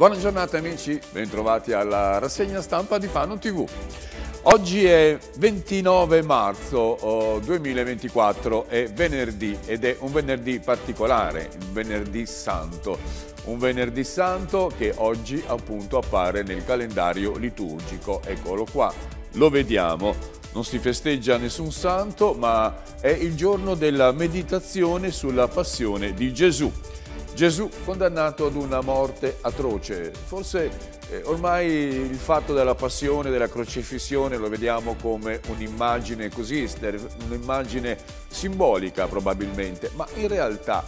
Buona giornata amici, bentrovati alla rassegna stampa di Fano TV. Oggi è 29 marzo 2024, è venerdì ed è un venerdì particolare, il venerdì santo. Un venerdì santo che oggi appunto appare nel calendario liturgico, eccolo qua, lo vediamo. Non si festeggia nessun santo, ma è il giorno della meditazione sulla passione di Gesù. Gesù condannato ad una morte atroce. Forse eh, ormai il fatto della passione, della crocifissione lo vediamo come un'immagine così, un'immagine simbolica probabilmente, ma in realtà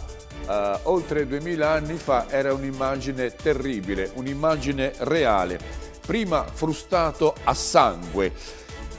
eh, oltre 2000 anni fa era un'immagine terribile, un'immagine reale. Prima frustato a sangue,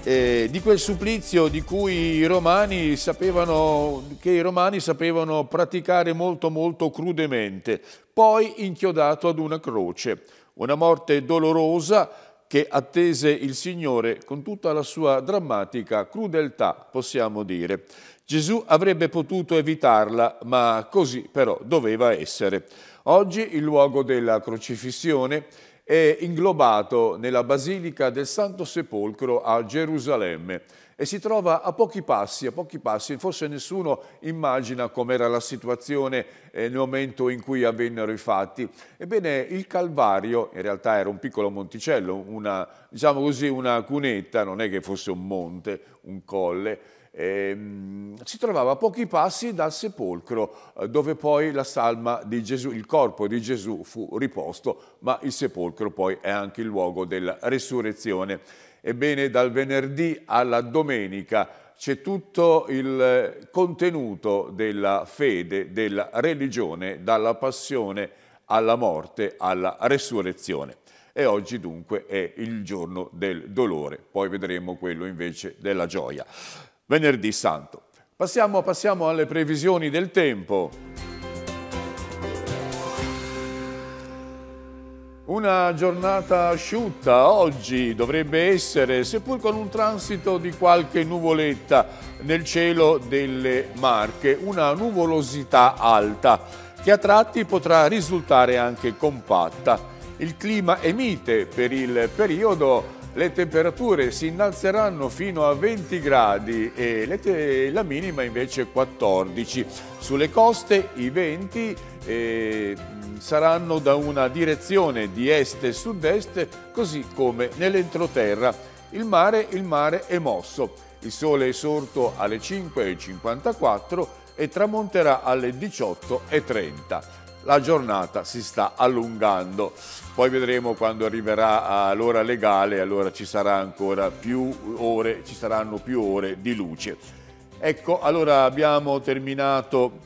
eh, di quel supplizio di cui i romani sapevano, che i romani sapevano praticare molto molto crudemente, poi inchiodato ad una croce. Una morte dolorosa che attese il Signore con tutta la sua drammatica crudeltà, possiamo dire. Gesù avrebbe potuto evitarla, ma così però doveva essere. Oggi il luogo della crocifissione è inglobato nella Basilica del Santo Sepolcro a Gerusalemme e si trova a pochi passi, a pochi passi, forse nessuno immagina com'era la situazione eh, nel momento in cui avvennero i fatti. Ebbene, il Calvario, in realtà era un piccolo monticello, una, diciamo così, una cunetta, non è che fosse un monte, un colle, ehm, si trovava a pochi passi dal sepolcro eh, dove poi la salma di Gesù, il corpo di Gesù fu riposto, ma il sepolcro poi è anche il luogo della resurrezione. Ebbene, dal venerdì alla domenica c'è tutto il eh, contenuto della fede, della religione, dalla passione alla morte, alla resurrezione. E oggi dunque è il giorno del dolore, poi vedremo quello invece della gioia venerdì santo. Passiamo, passiamo alle previsioni del tempo. Una giornata asciutta oggi dovrebbe essere, seppur con un transito di qualche nuvoletta nel cielo delle Marche, una nuvolosità alta che a tratti potrà risultare anche compatta. Il clima è mite per il periodo le temperature si innalzeranno fino a 20 gradi e la minima invece 14. Sulle coste i venti eh, saranno da una direzione di est e sud-est, così come nell'entroterra. Il mare, il mare è mosso. Il sole è sorto alle 5.54 e tramonterà alle 18.30 la giornata si sta allungando. Poi vedremo quando arriverà l'ora legale, allora ci, ancora più ore, ci saranno più ore di luce. Ecco, allora abbiamo terminato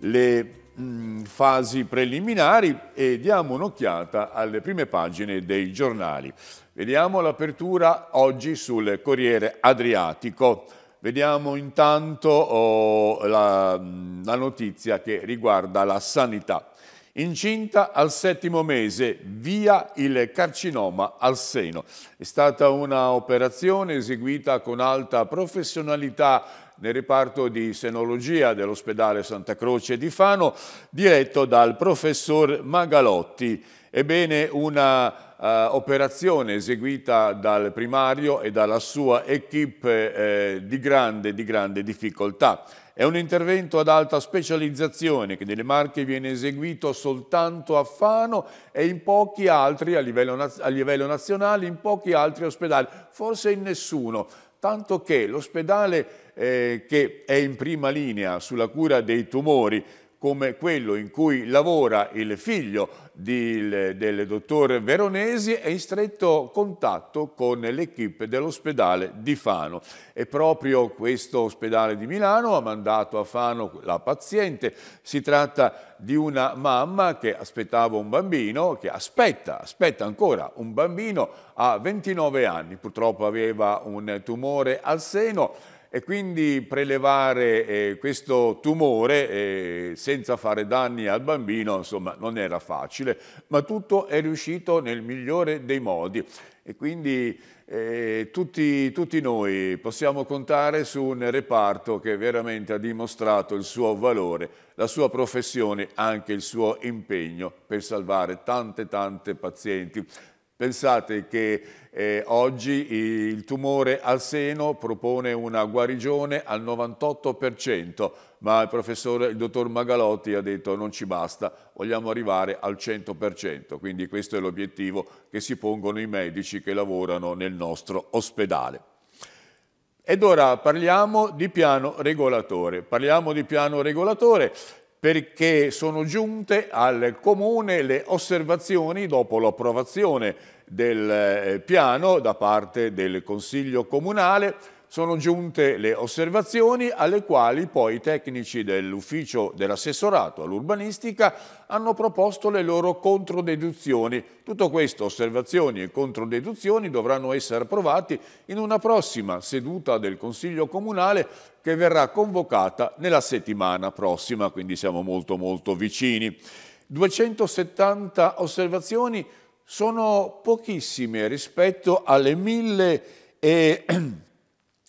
le mm, fasi preliminari e diamo un'occhiata alle prime pagine dei giornali. Vediamo l'apertura oggi sul Corriere Adriatico. Vediamo intanto oh, la, mm, la notizia che riguarda la sanità. Incinta al settimo mese, via il carcinoma al seno. È stata un'operazione eseguita con alta professionalità nel reparto di senologia dell'ospedale Santa Croce di Fano, diretto dal professor Magalotti. Ebbene, una eh, operazione eseguita dal primario e dalla sua equip eh, di, grande, di grande difficoltà. È un intervento ad alta specializzazione che nelle Marche viene eseguito soltanto a Fano e in pochi altri a livello, a livello nazionale, in pochi altri ospedali, forse in nessuno, tanto che l'ospedale eh, che è in prima linea sulla cura dei tumori come quello in cui lavora il figlio di, del dottore Veronesi è in stretto contatto con l'equipe dell'ospedale di Fano. E proprio questo ospedale di Milano ha mandato a Fano la paziente. Si tratta di una mamma che aspettava un bambino, che aspetta, aspetta ancora un bambino a 29 anni. Purtroppo aveva un tumore al seno e quindi prelevare eh, questo tumore eh, senza fare danni al bambino insomma non era facile, ma tutto è riuscito nel migliore dei modi e quindi eh, tutti, tutti, noi possiamo contare su un reparto che veramente ha dimostrato il suo valore, la sua professione, anche il suo impegno per salvare tante tante pazienti Pensate che eh, oggi il tumore al seno propone una guarigione al 98%, ma il professore, il dottor Magalotti ha detto non ci basta, vogliamo arrivare al 100%, quindi questo è l'obiettivo che si pongono i medici che lavorano nel nostro ospedale. Ed ora parliamo di piano regolatore. Parliamo di piano regolatore perché sono giunte al Comune le osservazioni dopo l'approvazione del eh, piano da parte del Consiglio Comunale sono giunte le osservazioni alle quali poi i tecnici dell'ufficio dell'assessorato all'urbanistica hanno proposto le loro controdeduzioni. Tutto questo, osservazioni e controdeduzioni, dovranno essere approvati in una prossima seduta del Consiglio Comunale che verrà convocata nella settimana prossima, quindi siamo molto molto vicini. 270 osservazioni sono pochissime rispetto alle 1000 e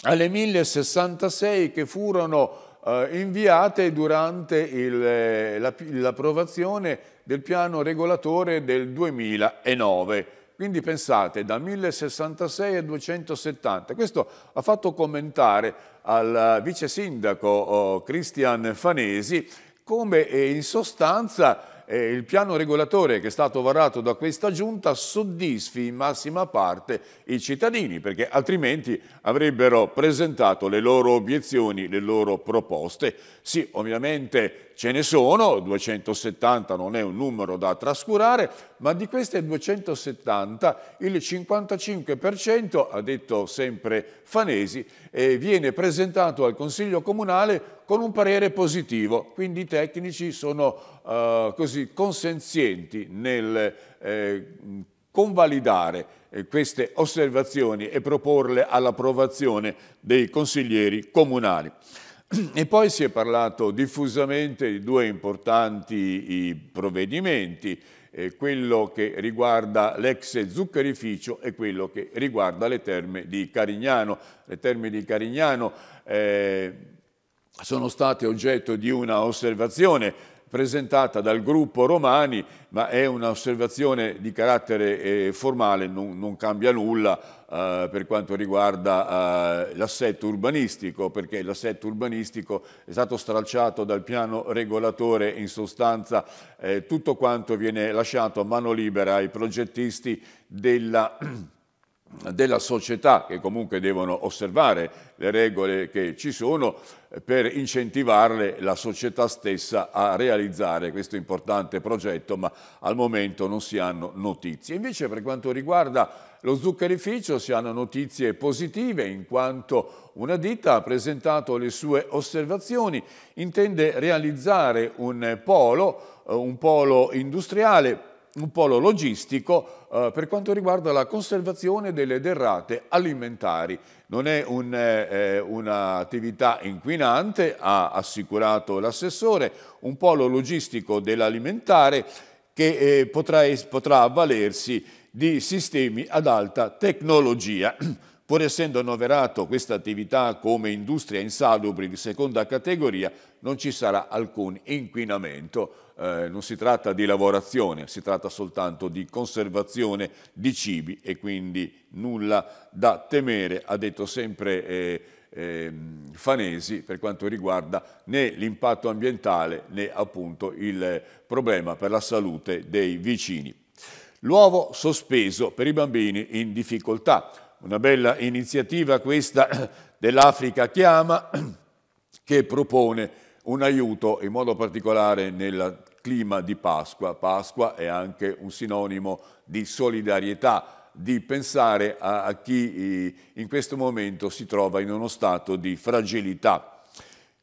alle 1066 che furono eh, inviate durante eh, l'approvazione la, del piano regolatore del 2009. Quindi pensate, da 1066 a 270. Questo ha fatto commentare al vice sindaco oh, Cristian Fanesi come eh, in sostanza eh, il piano regolatore che è stato varato da questa giunta soddisfi in massima parte i cittadini, perché altrimenti avrebbero presentato le loro obiezioni, le loro proposte. Sì, ovviamente ce ne sono, 270 non è un numero da trascurare, ma di queste 270 il 55%, ha detto sempre Fanesi, eh, viene presentato al Consiglio Comunale con un parere positivo, quindi i tecnici sono eh, così consenzienti nel eh, convalidare eh, queste osservazioni e proporle all'approvazione dei consiglieri comunali. E poi si è parlato diffusamente di due importanti provvedimenti, eh, quello che riguarda l'ex zuccherificio e quello che riguarda le terme di Carignano. Le terme di Carignano eh, sono state oggetto di una osservazione presentata dal gruppo Romani, ma è un'osservazione di carattere eh, formale, non, non, cambia nulla eh, per quanto riguarda eh, l'assetto urbanistico, perché l'assetto urbanistico è stato stralciato dal piano regolatore, in sostanza eh, tutto quanto viene lasciato a mano libera ai progettisti della della società che comunque devono osservare le regole che ci sono eh, per incentivarle la società stessa a realizzare questo importante progetto, ma al momento non si hanno notizie. Invece per quanto riguarda lo zuccherificio si hanno notizie positive in quanto una ditta ha presentato le sue osservazioni, intende realizzare un polo, eh, un polo industriale un polo logistico eh, per quanto riguarda la conservazione delle derrate alimentari. Non è eh, eh, un'attività eh, un inquinante, ha assicurato l'assessore, un polo logistico dell'alimentare che eh, potrà, potrà avvalersi di sistemi ad alta tecnologia. Pur essendo annoverato questa attività come industria insalubre di seconda categoria, non ci sarà alcun inquinamento eh, non si tratta di lavorazione, si tratta soltanto di conservazione di cibi e quindi nulla da temere, ha detto sempre eh, eh, Fanesi per quanto riguarda né l'impatto ambientale né appunto il problema per la salute dei vicini. L'uovo sospeso per i bambini in difficoltà, una bella iniziativa questa dell'Africa Chiama che propone un aiuto in modo particolare nel clima di Pasqua. Pasqua è anche un sinonimo di solidarietà, di pensare a, a chi eh, in questo momento si trova in uno stato di fragilità.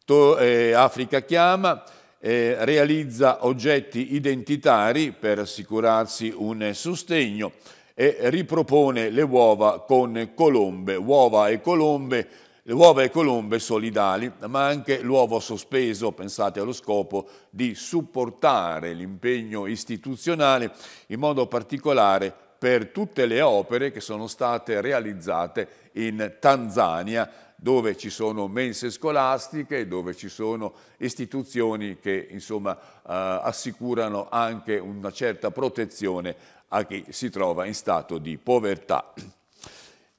To, eh, Africa chiama, eh, realizza oggetti identitari per assicurarsi un sostegno e ripropone le uova con colombe, uova e colombe le uova e colombe solidali, ma anche l'uovo sospeso, pensate allo scopo di supportare l'impegno istituzionale, in modo particolare per tutte le opere che sono state realizzate in Tanzania, dove ci sono mense scolastiche, dove ci sono istituzioni che insomma, eh, assicurano anche una certa protezione a chi si trova in stato di povertà.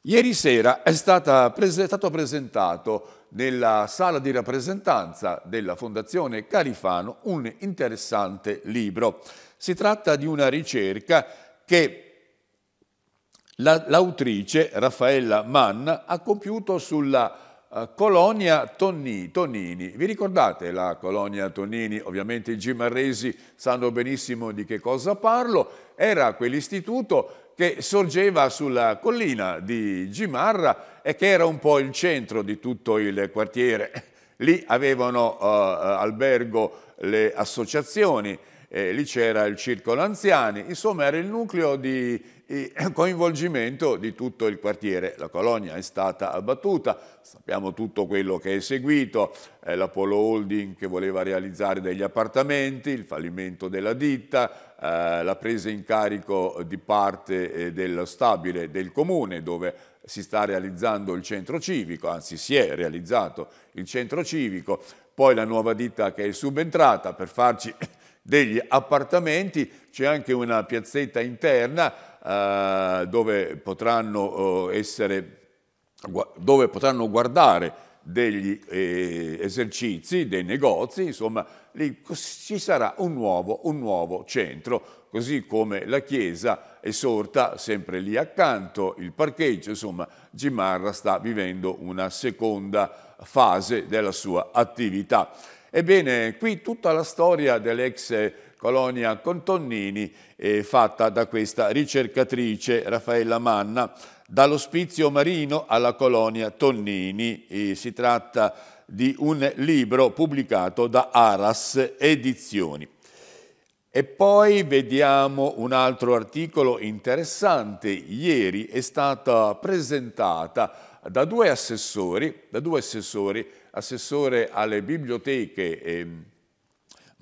Ieri sera è, è stato presentato nella sala di rappresentanza della Fondazione Carifano un interessante libro. Si tratta di una ricerca che l'autrice Raffaella Mann ha compiuto sulla eh, colonia Tonni, Tonini. Vi ricordate la colonia Tonini? Ovviamente i gimarresi sanno benissimo di che cosa parlo. Era quell'istituto che sorgeva sulla collina di Gimarra e che era un po' il centro di tutto il quartiere. Lì avevano uh, albergo le associazioni, eh, lì c'era il circolo anziani, insomma era il nucleo di coinvolgimento di tutto il quartiere. La colonia è stata abbattuta, sappiamo tutto quello che è seguito, eh, la Polo Holding che voleva realizzare degli appartamenti, il fallimento della ditta, eh, la presa in carico di parte eh, dello stabile del comune dove si sta realizzando il centro civico, anzi si è realizzato il centro civico, poi la nuova ditta che è subentrata per farci degli appartamenti, c'è anche una piazzetta interna eh, dove, potranno, eh, essere, dove potranno guardare degli eh, esercizi, dei negozi, insomma, lì ci sarà un nuovo, un nuovo, centro, così come la chiesa è sorta sempre lì accanto, il parcheggio, insomma, Gimarra sta vivendo una seconda fase della sua attività. Ebbene, qui tutta la storia dell'ex Colonia Contonnini, eh, fatta da questa ricercatrice Raffaella Manna, dall'ospizio marino alla colonia Tonnini. Eh, si tratta di un libro pubblicato da Aras Edizioni. E poi vediamo un altro articolo interessante. Ieri è stata presentata da due assessori, da due assessori assessore alle biblioteche eh,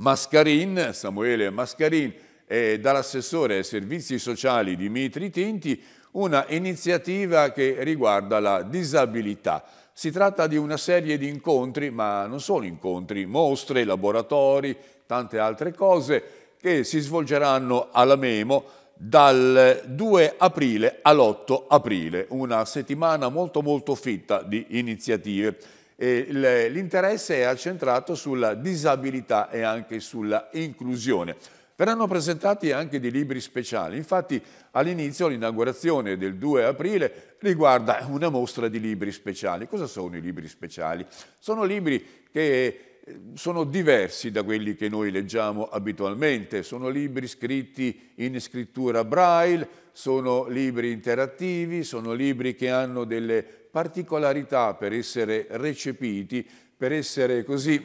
Mascarin, Samuele Mascarin, e dall'assessore ai servizi sociali Dimitri Tinti, una iniziativa che riguarda la disabilità. Si tratta di una serie di incontri, ma non solo incontri, mostre, laboratori, tante altre cose, che si svolgeranno alla Memo dal 2 aprile all'8 aprile, una settimana molto molto fitta di iniziative l'interesse è accentrato sulla disabilità e anche sulla inclusione. Verranno presentati anche dei libri speciali, infatti all'inizio l'inaugurazione del 2 aprile riguarda una mostra di libri speciali. Cosa sono i libri speciali? Sono libri che eh, sono diversi da quelli che noi leggiamo abitualmente, sono libri scritti in scrittura braille, sono libri interattivi, sono libri che hanno delle particolarità per essere recepiti, per, essere così,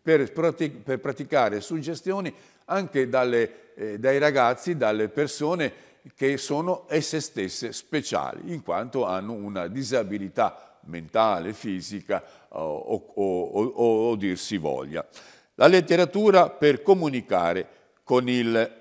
per, per praticare suggestioni anche dalle, eh, dai ragazzi, dalle persone che sono esse stesse speciali, in quanto hanno una disabilità mentale, fisica o, o, o, o dir si voglia. La letteratura per comunicare con il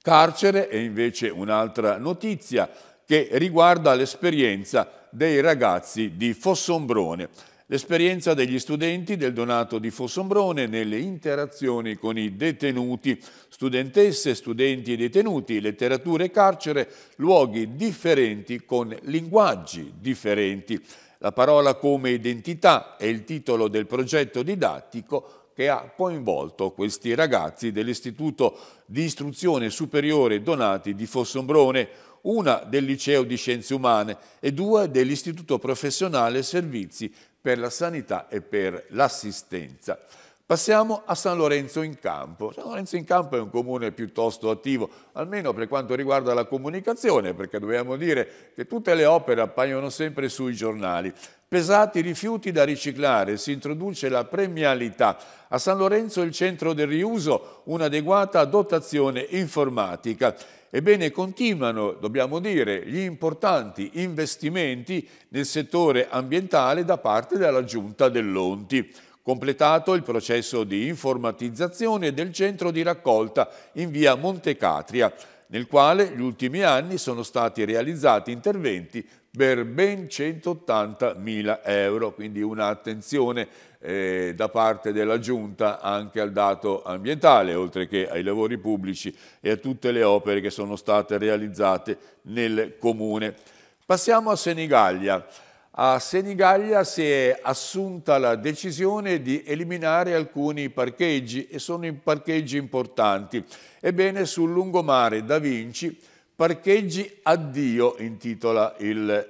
carcere è invece un'altra notizia che riguarda l'esperienza dei ragazzi di Fossombrone. L'esperienza degli studenti del Donato di Fossombrone nelle interazioni con i detenuti, studentesse, studenti e detenuti, letteratura e carcere, luoghi differenti con linguaggi differenti. La parola come identità è il titolo del progetto didattico che ha coinvolto questi ragazzi dell'Istituto di Istruzione Superiore Donati di Fossombrone, una del Liceo di Scienze Umane e due dell'Istituto Professionale Servizi per la Sanità e per l'Assistenza. Passiamo a San Lorenzo in Campo. San Lorenzo in Campo è un comune piuttosto attivo, almeno per quanto riguarda la comunicazione, perché dobbiamo dire che tutte le opere appaiono sempre sui giornali. Pesati rifiuti da riciclare, si introduce la premialità. A San Lorenzo il centro del riuso, un'adeguata dotazione informatica. Ebbene, continuano, dobbiamo dire, gli importanti investimenti nel settore ambientale da parte della Giunta dell'Onti, completato il processo di informatizzazione del centro di raccolta in via Montecatria, nel quale gli ultimi anni sono stati realizzati interventi per ben 180.000 euro, quindi un'attenzione eh, da parte della Giunta anche al dato ambientale, oltre che ai lavori pubblici e a tutte le opere che sono state realizzate nel Comune. Passiamo a Senigallia. A Senigallia si è assunta la decisione di eliminare alcuni parcheggi e sono in parcheggi importanti. Ebbene, sul lungomare Da Vinci, parcheggi addio, intitola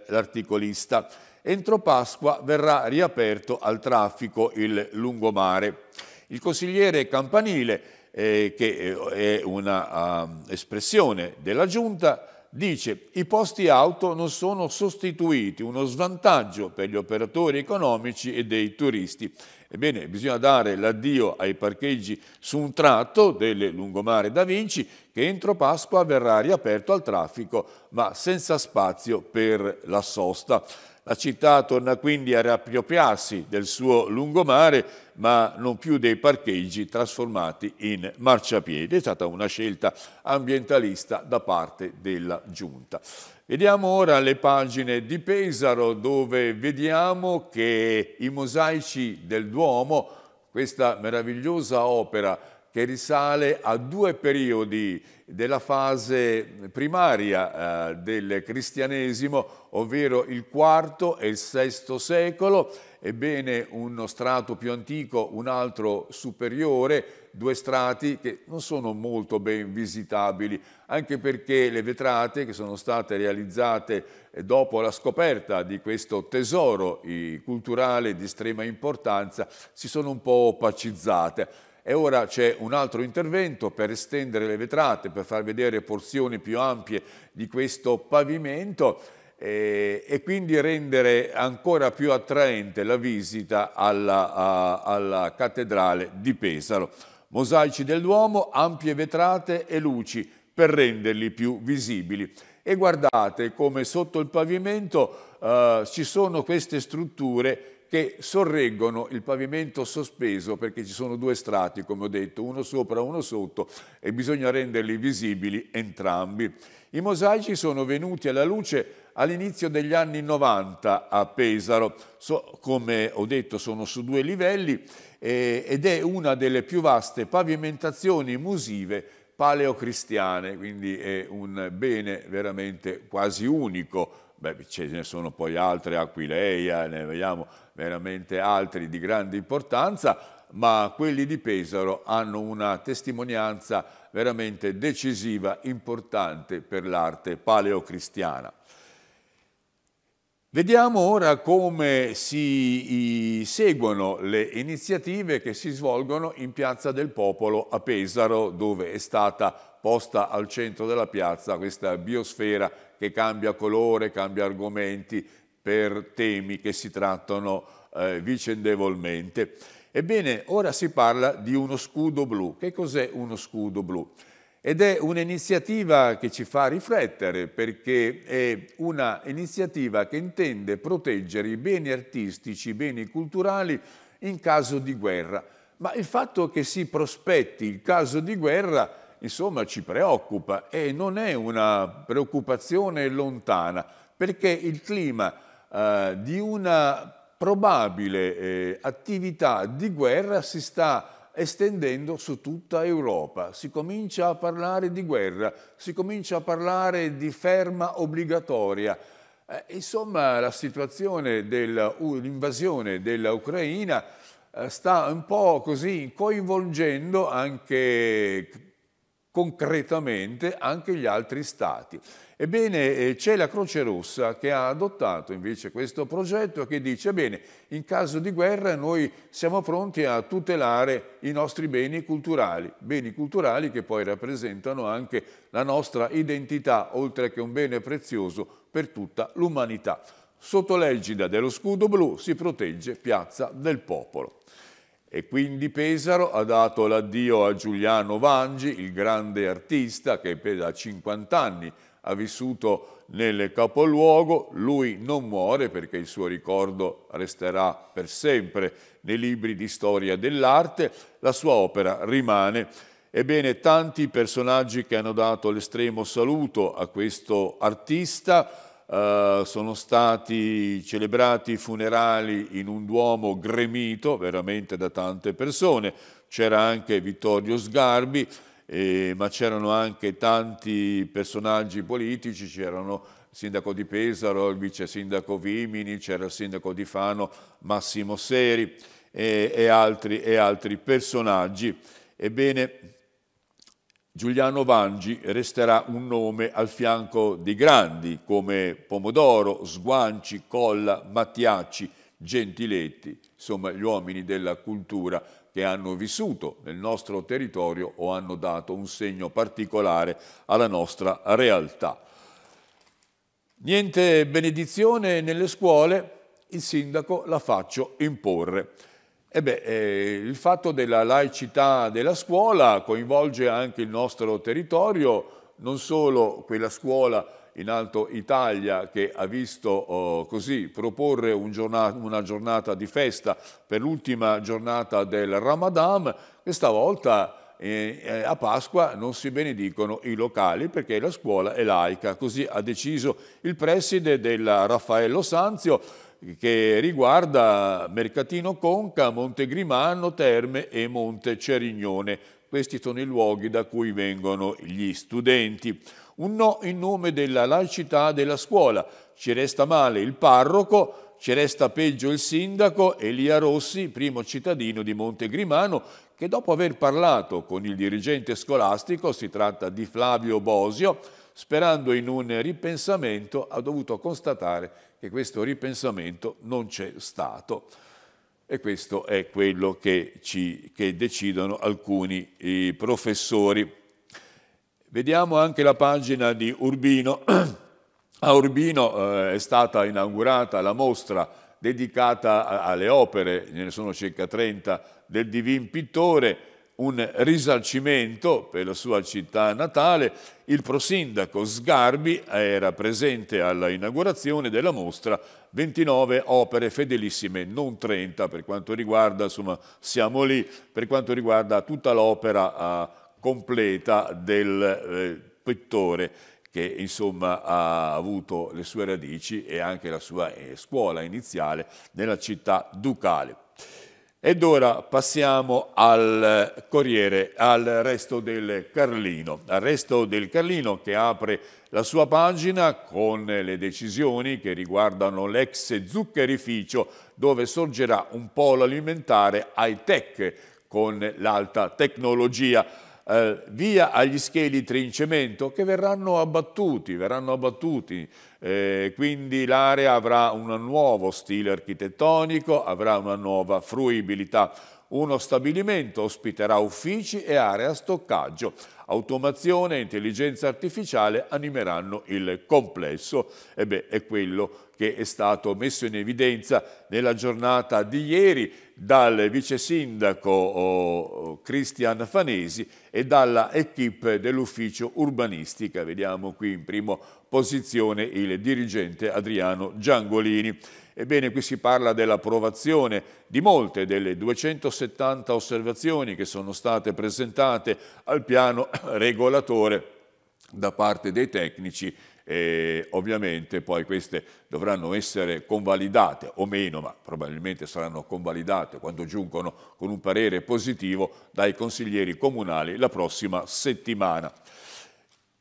l'articolista entro Pasqua verrà riaperto al traffico il lungomare. Il consigliere Campanile, eh, che eh, è un'espressione eh, uh, della Giunta, dice i posti auto non sono sostituiti, uno svantaggio per gli operatori economici e dei turisti. Ebbene, bisogna dare l'addio ai parcheggi su un tratto del lungomare da Vinci che entro Pasqua verrà riaperto al traffico ma senza spazio per la sosta. La città torna quindi a riappropriarsi del suo lungomare, ma non più dei parcheggi trasformati in marciapiedi. È stata una scelta ambientalista da parte della Giunta. Vediamo ora le pagine di Pesaro dove vediamo che i mosaici del Duomo, questa meravigliosa opera che risale a due periodi della fase primaria eh, del cristianesimo, ovvero il IV e il VI secolo, ebbene uno strato più antico, un altro superiore, due strati che non sono molto ben visitabili, anche perché le vetrate che sono state realizzate eh, dopo la scoperta di questo tesoro eh, culturale di estrema importanza si sono un po' opacizzate. E ora c'è un altro intervento per estendere le vetrate, per far vedere porzioni più ampie di questo pavimento eh, e quindi rendere ancora più attraente la visita alla, a, alla cattedrale di Pesaro. Mosaici del Duomo, ampie vetrate e luci per renderli più visibili. E guardate come sotto il pavimento eh, ci sono queste strutture che sorreggono il pavimento sospeso perché ci sono due strati, come ho detto, uno sopra e uno sotto e bisogna renderli visibili entrambi. I mosaici sono venuti alla luce all'inizio degli anni 90 a Pesaro, so, come ho detto sono su due livelli eh, ed è una delle più vaste pavimentazioni musive paleocristiane, quindi è un bene veramente quasi unico beh, ce ne sono poi altre, Aquileia, ne vediamo veramente altri di grande importanza, ma quelli di Pesaro hanno una testimonianza veramente decisiva, importante per l'arte paleocristiana. Vediamo ora come si seguono le iniziative che si svolgono in Piazza del Popolo a Pesaro, dove è stata posta al centro della piazza questa biosfera che cambia colore, cambia argomenti per temi che si trattano eh, vicendevolmente. Ebbene, ora si parla di uno scudo blu. Che cos'è uno scudo blu? Ed è un'iniziativa che ci fa riflettere perché è un'iniziativa che intende proteggere i beni artistici, i beni culturali in caso di guerra. Ma il fatto che si prospetti il caso di guerra, insomma, ci preoccupa e non è una preoccupazione lontana perché il clima eh, di una probabile eh, attività di guerra si sta estendendo su tutta Europa. Si comincia a parlare di guerra, si comincia a parlare di ferma obbligatoria. Eh, insomma, la situazione dell'invasione dell'Ucraina eh, sta un po' così coinvolgendo anche concretamente anche gli altri stati. Ebbene eh, c'è la Croce Rossa che ha adottato invece questo progetto che dice bene in caso di guerra noi siamo pronti a tutelare i nostri beni culturali, beni culturali che poi rappresentano anche la nostra identità oltre che un bene prezioso per tutta l'umanità. Sotto l'egida dello scudo blu si protegge Piazza del Popolo. E quindi Pesaro ha dato l'addio a Giuliano Vangi, il grande artista che da 50 anni ha vissuto nel capoluogo, lui non muore perché il suo ricordo resterà per sempre nei libri di storia dell'arte, la sua opera rimane. Ebbene, tanti personaggi che hanno dato l'estremo saluto a questo artista, eh, sono stati celebrati i funerali in un duomo gremito veramente da tante persone, c'era anche Vittorio Sgarbi, eh, ma c'erano anche tanti personaggi politici, c'erano il sindaco di Pesaro, il vice sindaco Vimini, c'era il sindaco di Fano, Massimo Seri e, eh, e, altri, e altri personaggi. Ebbene, Giuliano Vangi resterà un nome al fianco di grandi come Pomodoro, Sguanci, Colla, Mattiacci, Gentiletti, insomma gli uomini della cultura che hanno vissuto nel nostro territorio o hanno dato un segno particolare alla nostra realtà. Niente benedizione nelle scuole, il sindaco la faccio imporre. Beh, eh, il fatto della laicità della scuola coinvolge anche il nostro territorio, non solo quella scuola in Alto Italia che ha visto oh, così proporre un giornata, una giornata di festa per l'ultima giornata del Ramadan, che stavolta eh, eh, a Pasqua non si benedicono i locali perché la scuola è laica, così ha deciso il preside della Raffaello Sanzio che riguarda Mercatino Conca, Monte Grimano, Terme e Monte Cerignone. Questi sono i luoghi da cui vengono gli studenti. Un no in nome della laicità della scuola. Ci resta male il parroco, ci resta peggio il sindaco Elia Rossi, primo cittadino di Monte Grimano, che dopo aver parlato con il dirigente scolastico, si tratta di Flavio Bosio, sperando in un ripensamento, ha dovuto constatare che questo ripensamento non c'è stato. E questo è quello che, ci, che decidono alcuni professori. Vediamo anche la pagina di Urbino. A Urbino eh, è stata inaugurata la mostra dedicata alle opere, ne sono circa 30, del Divin Pittore, un risarcimento per la sua città natale. Il prosindaco Sgarbi era presente alla inaugurazione della mostra 29 opere fedelissime, non 30 per quanto riguarda, insomma siamo lì, per quanto riguarda tutta l'opera uh, completa del eh, pittore che insomma ha avuto le sue radici e anche la sua eh, scuola iniziale nella città ducale. Ed ora passiamo al Corriere, al resto del Carlino, al resto del Carlino che apre la sua pagina con le decisioni che riguardano l'ex zuccherificio dove sorgerà un polo alimentare high tech con l'alta tecnologia. Eh, via agli scheletri in cemento che verranno abbattuti, verranno abbattuti eh, quindi l'area avrà un nuovo stile architettonico, avrà una nuova fruibilità uno stabilimento ospiterà uffici e aree a stoccaggio. Automazione e intelligenza artificiale animeranno il complesso. E beh, è quello che è stato messo in evidenza nella giornata di ieri dal vice sindaco oh, Cristian Fanesi e dalla equipe dell'ufficio urbanistica. Vediamo qui in prima posizione il dirigente Adriano Giangolini. Ebbene, qui si parla dell'approvazione di molte delle 270 osservazioni che sono state presentate al piano regolatore da parte dei tecnici e ovviamente poi queste dovranno essere convalidate o meno, ma probabilmente saranno convalidate quando giungono con un parere positivo dai consiglieri comunali la prossima settimana.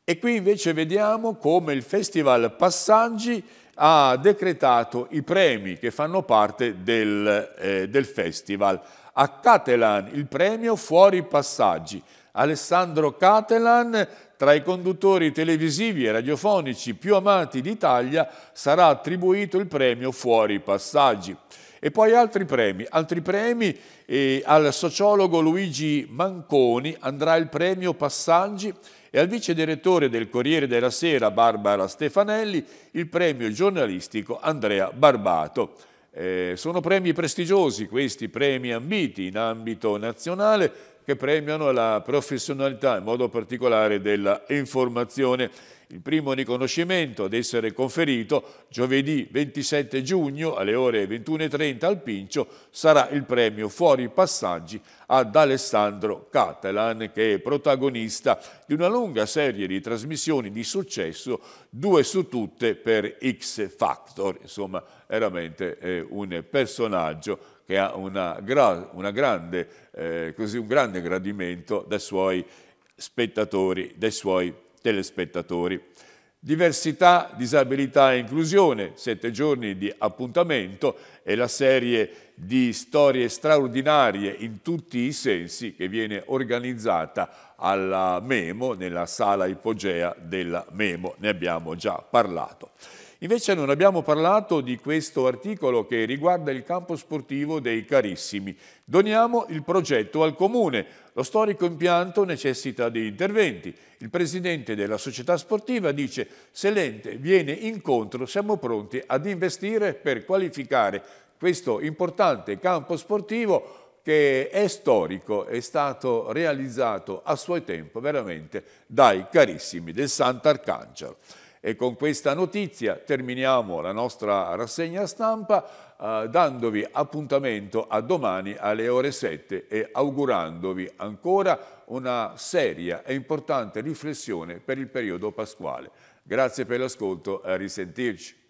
E qui invece vediamo come il Festival Passaggi ha decretato i premi che fanno parte del, eh, del festival. A Catalan il premio Fuori Passaggi. Alessandro Catalan, tra i conduttori televisivi e radiofonici più amati d'Italia, sarà attribuito il premio Fuori Passaggi. E poi altri premi. Altri premi eh, al sociologo Luigi Manconi andrà il premio Passaggi e al vice direttore del Corriere della Sera Barbara Stefanelli il premio giornalistico Andrea Barbato. Eh, sono premi prestigiosi questi, premi ambiti in ambito nazionale che premiano la professionalità, in modo particolare della informazione il primo riconoscimento ad essere conferito giovedì 27 giugno alle ore 21.30 al Pincio sarà il premio Fuori Passaggi ad Alessandro Catalan che è protagonista di una lunga serie di trasmissioni di successo, due su tutte per X Factor, insomma veramente eh, un personaggio che ha una gra una grande, eh, così, un grande gradimento dai suoi spettatori, dai suoi telespettatori. Diversità, disabilità e inclusione, sette giorni di appuntamento e la serie di storie straordinarie in tutti i sensi che viene organizzata alla Memo, nella sala ipogea della Memo, ne abbiamo già parlato. Invece non abbiamo parlato di questo articolo che riguarda il campo sportivo dei carissimi. Doniamo il progetto al Comune, lo storico impianto necessita di interventi. Il presidente della società sportiva dice se l'ente viene incontro siamo pronti ad investire per qualificare questo importante campo sportivo che è storico, è stato realizzato a suo tempo veramente dai carissimi del Sant'Arcangelo. E con questa notizia terminiamo la nostra rassegna stampa eh, dandovi appuntamento a domani alle ore 7 e augurandovi ancora una seria e importante riflessione per il periodo pasquale. Grazie per l'ascolto, a risentirci.